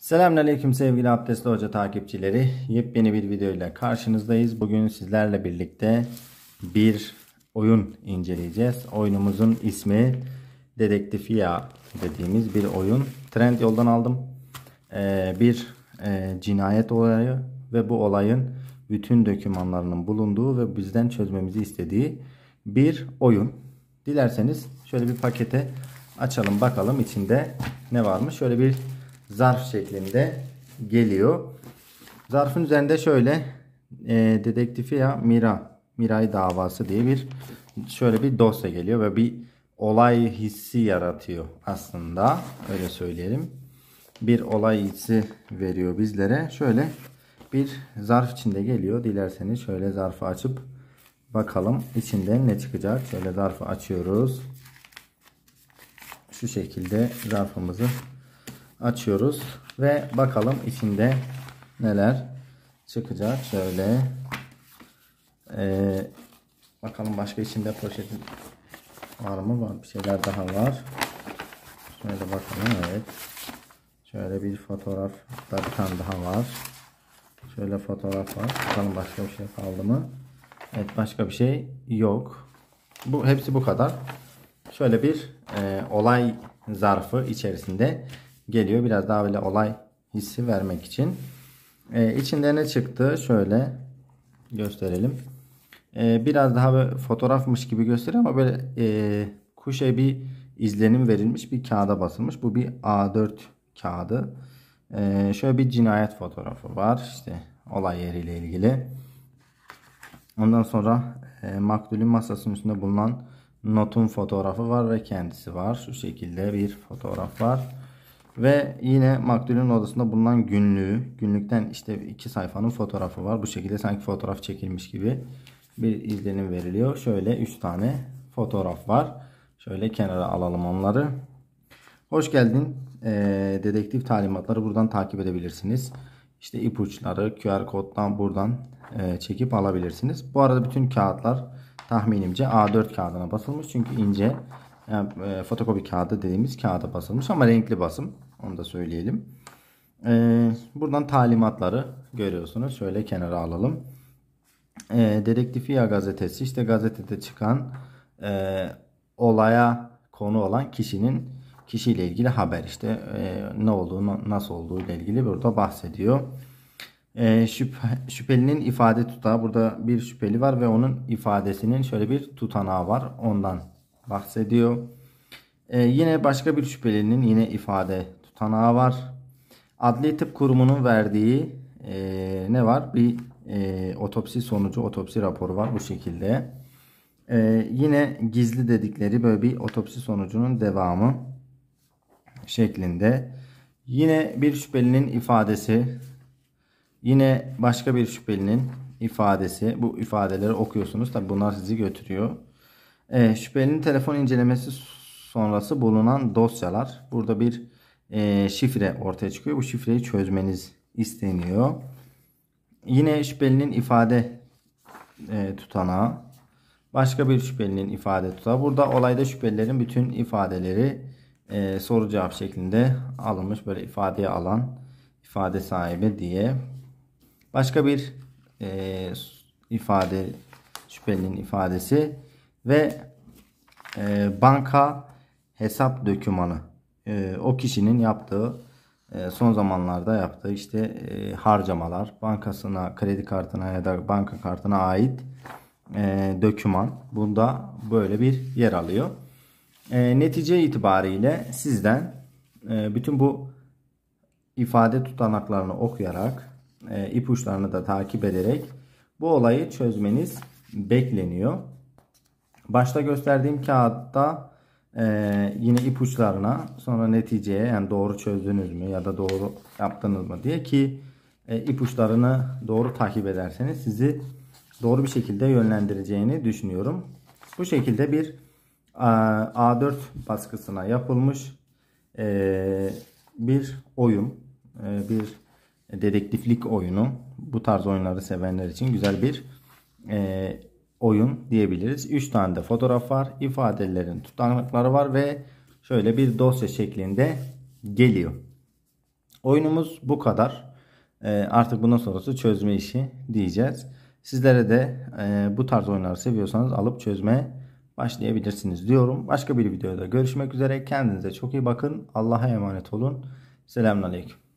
Selamünaleyküm sevgili Abdestli Hoca takipçileri. Yepyeni bir video ile karşınızdayız. Bugün sizlerle birlikte bir oyun inceleyeceğiz. Oyunumuzun ismi ya dediğimiz bir oyun. Trend yoldan aldım. Ee, bir e, cinayet olayı ve bu olayın bütün dokümanlarının bulunduğu ve bizden çözmemizi istediği bir oyun. Dilerseniz şöyle bir pakete açalım bakalım içinde ne varmış. Şöyle bir zarf şeklinde geliyor. Zarfın üzerinde şöyle e, dedektifi ya Mira, Miray davası diye bir şöyle bir dosya geliyor ve bir olay hissi yaratıyor aslında. Öyle söyleyelim. Bir olay hissi veriyor bizlere. Şöyle bir zarf içinde geliyor. Dilerseniz şöyle zarfı açıp bakalım içinde ne çıkacak. Şöyle zarfı açıyoruz. Şu şekilde zarfımızı açıyoruz ve bakalım içinde neler çıkacak. Şöyle ee, bakalım başka içinde poşet var mı? Var. Bir şeyler daha var. Şöyle bakalım. Evet. Şöyle bir fotoğraf da bir tane daha var. Şöyle fotoğraf var. Bakalım başka bir şey kaldı mı? Evet başka bir şey yok. Bu hepsi bu kadar. Şöyle bir e, olay zarfı içerisinde geliyor. Biraz daha böyle olay hissi vermek için. Ee, içinde ne çıktı? Şöyle gösterelim. Ee, biraz daha böyle fotoğrafmış gibi gösteriyor ama böyle e, kuşe bir izlenim verilmiş bir kağıda basılmış. Bu bir A4 kağıdı. Ee, şöyle bir cinayet fotoğrafı var. İşte olay yeriyle ilgili. Ondan sonra e, maktulün masasının üstünde bulunan notun fotoğrafı var ve kendisi var. Şu şekilde bir fotoğraf var. Ve yine maktulün odasında bulunan günlüğü. Günlükten işte iki sayfanın fotoğrafı var. Bu şekilde sanki fotoğraf çekilmiş gibi bir izlenim veriliyor. Şöyle üç tane fotoğraf var. Şöyle kenara alalım onları. Hoş geldin. E, dedektif talimatları buradan takip edebilirsiniz. İşte ipuçları QR koddan buradan e, çekip alabilirsiniz. Bu arada bütün kağıtlar tahminimce A4 kağıdına basılmış. Çünkü ince yani, e, fotokopi kağıdı dediğimiz kağıda basılmış ama renkli basım. Onu da söyleyelim. E, buradan talimatları görüyorsunuz. Şöyle kenara alalım. E, ya gazetesi işte gazetede çıkan e, olaya konu olan kişinin kişiyle ilgili haber işte e, ne olduğu nasıl olduğu ile ilgili burada bahsediyor. E, şüphe, şüphelinin ifade tutağı burada bir şüpheli var ve onun ifadesinin şöyle bir tutanağı var ondan bahsediyor. Ee, yine başka bir şüphelinin yine ifade tutanağı var. Adli Tıp Kurumu'nun verdiği e, ne var? Bir e, otopsi sonucu, otopsi raporu var bu şekilde. E, yine gizli dedikleri böyle bir otopsi sonucunun devamı şeklinde. Yine bir şüphelinin ifadesi. Yine başka bir şüphelinin ifadesi. Bu ifadeleri okuyorsunuz. Tabi bunlar sizi götürüyor. E, şüphelinin telefon incelemesi sonrası bulunan dosyalar. Burada bir e, şifre ortaya çıkıyor. Bu şifreyi çözmeniz isteniyor. Yine şüphelinin ifade e, tutanağı. Başka bir şüphelinin ifade tutağı. Burada olayda şüphelilerin bütün ifadeleri e, soru cevap şeklinde alınmış. Böyle ifadeye alan ifade sahibi diye. Başka bir e, ifade şüphelinin ifadesi ve e, banka hesap dökümanı e, o kişinin yaptığı e, son zamanlarda yaptığı işte e, harcamalar bankasına kredi kartına ya da banka kartına ait e, döküman bunda böyle bir yer alıyor. E, netice itibariyle sizden e, bütün bu ifade tutanaklarını okuyarak e, ipuçlarını da takip ederek bu olayı çözmeniz bekleniyor. Başta gösterdiğim kağıtta e, yine ipuçlarına sonra neticeye yani doğru çözdünüz mü ya da doğru yaptınız mı diye ki e, ipuçlarını doğru takip ederseniz sizi doğru bir şekilde yönlendireceğini düşünüyorum. Bu şekilde bir e, A4 baskısına yapılmış e, bir oyun, e, bir dedektiflik oyunu. Bu tarz oyunları sevenler için güzel bir oyun diyebiliriz. 3 tane de fotoğraf var. ifadelerin tutanakları var ve şöyle bir dosya şeklinde geliyor. Oyunumuz bu kadar. Ee, artık bundan sonrası çözme işi diyeceğiz. Sizlere de e, bu tarz oyunları seviyorsanız alıp çözmeye başlayabilirsiniz diyorum. Başka bir videoda görüşmek üzere. Kendinize çok iyi bakın. Allah'a emanet olun. Selamünaleyküm.